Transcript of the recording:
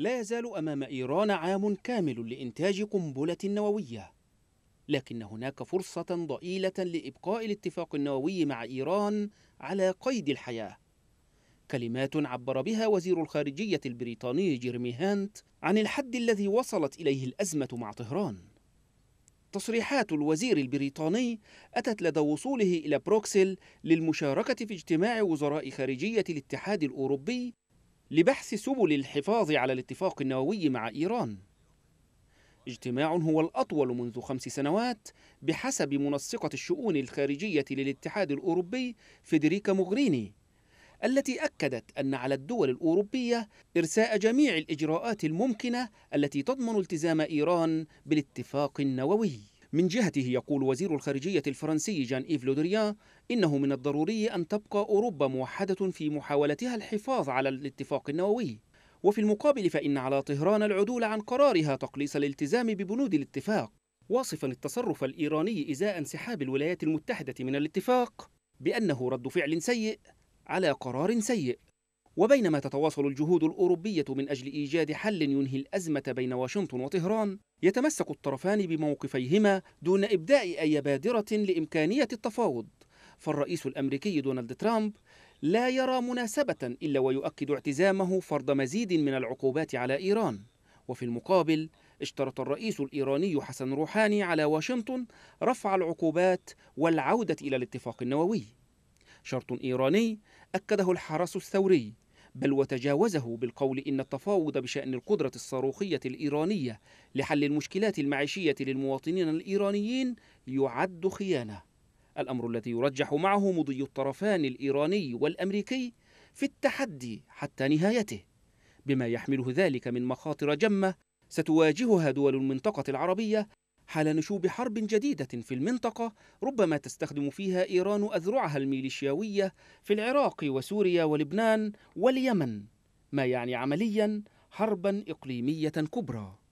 لا يزال أمام إيران عام كامل لإنتاج قنبلة نووية لكن هناك فرصة ضئيلة لإبقاء الاتفاق النووي مع إيران على قيد الحياة كلمات عبر بها وزير الخارجية البريطاني جيرمي هانت عن الحد الذي وصلت إليه الأزمة مع طهران تصريحات الوزير البريطاني أتت لدى وصوله إلى بروكسل للمشاركة في اجتماع وزراء خارجية الاتحاد الأوروبي لبحث سبل الحفاظ على الاتفاق النووي مع إيران اجتماع هو الأطول منذ خمس سنوات بحسب منسقة الشؤون الخارجية للاتحاد الأوروبي فيدريكا موغريني التي أكدت أن على الدول الأوروبية إرساء جميع الإجراءات الممكنة التي تضمن التزام إيران بالاتفاق النووي من جهته يقول وزير الخارجية الفرنسي جان إيف لودريان إنه من الضروري أن تبقى أوروبا موحدة في محاولتها الحفاظ على الاتفاق النووي وفي المقابل فإن على طهران العدول عن قرارها تقليص الالتزام ببنود الاتفاق واصفا التصرف الإيراني إزاء انسحاب الولايات المتحدة من الاتفاق بأنه رد فعل سيء على قرار سيء وبينما تتواصل الجهود الأوروبية من أجل إيجاد حل ينهي الأزمة بين واشنطن وطهران يتمسك الطرفان بموقفيهما دون إبداء أي بادرة لإمكانية التفاوض فالرئيس الأمريكي دونالد ترامب لا يرى مناسبة إلا ويؤكد اعتزامه فرض مزيد من العقوبات على إيران وفي المقابل اشترط الرئيس الإيراني حسن روحاني على واشنطن رفع العقوبات والعودة إلى الاتفاق النووي شرط إيراني أكده الحرس الثوري بل وتجاوزه بالقول إن التفاوض بشأن القدرة الصاروخية الإيرانية لحل المشكلات المعيشية للمواطنين الإيرانيين يعد خيانة الأمر الذي يرجح معه مضي الطرفان الإيراني والأمريكي في التحدي حتى نهايته بما يحمله ذلك من مخاطر جمة ستواجهها دول المنطقة العربية حال نشوب حرب جديدة في المنطقة ربما تستخدم فيها إيران أذرعها الميليشياوية في العراق وسوريا ولبنان واليمن ما يعني عمليا حربا إقليمية كبرى